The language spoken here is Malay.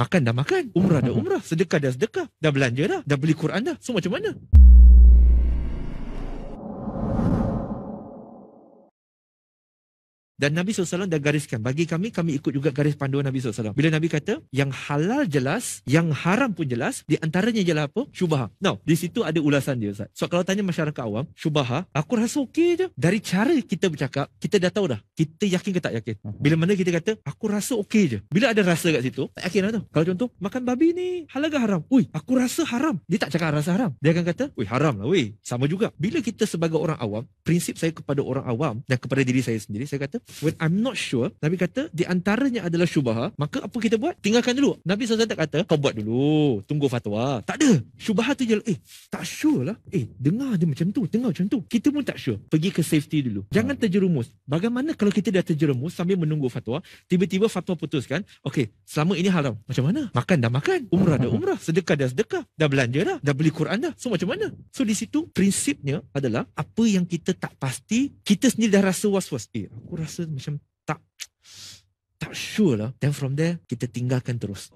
Makan dah makan. Umrah dah umrah. Sedekah dah sedekah. Dah belanja dah. Dah beli Quran dah. So macam mana? Dan Nabi SAW dah gariskan. Bagi kami, kami ikut juga garis panduan Nabi SAW. Bila Nabi kata, yang halal jelas, yang haram pun jelas, di antaranya ialah apa? Syubaha. Now, di situ ada ulasan dia, Ustaz. So, kalau tanya masyarakat awam, syubaha, aku rasa okey je. Dari cara kita bercakap, kita dah tahu dah. Kita yakin ke tak yakin? Mhm. Bila mana kita kata, aku rasa okey je. Bila ada rasa kat situ, tak yakin lah tu. Kalau contoh, makan babi ni halal ke haram? Ui, aku rasa haram. Dia tak cakap rasa haram. Dia akan kata, ui, haram lah ui. Sama juga. Bila kita sebagai orang awam, prinsip saya kepada orang awam dan kepada diri saya sendiri, saya kata, when I'm not sure, Nabi kata di antaranya adalah syubaha, maka apa kita buat? Tinggalkan dulu. Nabi SAW tak kata, kau buat dulu, tunggu fatwa. Tak ada. Syubaha tu je, lah. eh, tak sure lah. Eh, dengar dia macam tu, dengar macam tu. Kita pun tak sure. Pergi ke safety dulu. Jangan ah. terjerumus. Bagaimana kalau kita dah terjerumus sambil menunggu fatwa, tiba-tiba fatwa putuskan, okay, selama ini haram. Macam mana? Makan dah makan. Umrah dah umrah. Sedekah dah sedekah. Dah belanja dah. Dah beli Quran dah. So macam mana? So di situ prinsipnya adalah apa yang kita tak pasti, kita sendiri dah rasa was-was. Eh, aku rasa rasa macam tak tak sure lah then from there kita tinggalkan terus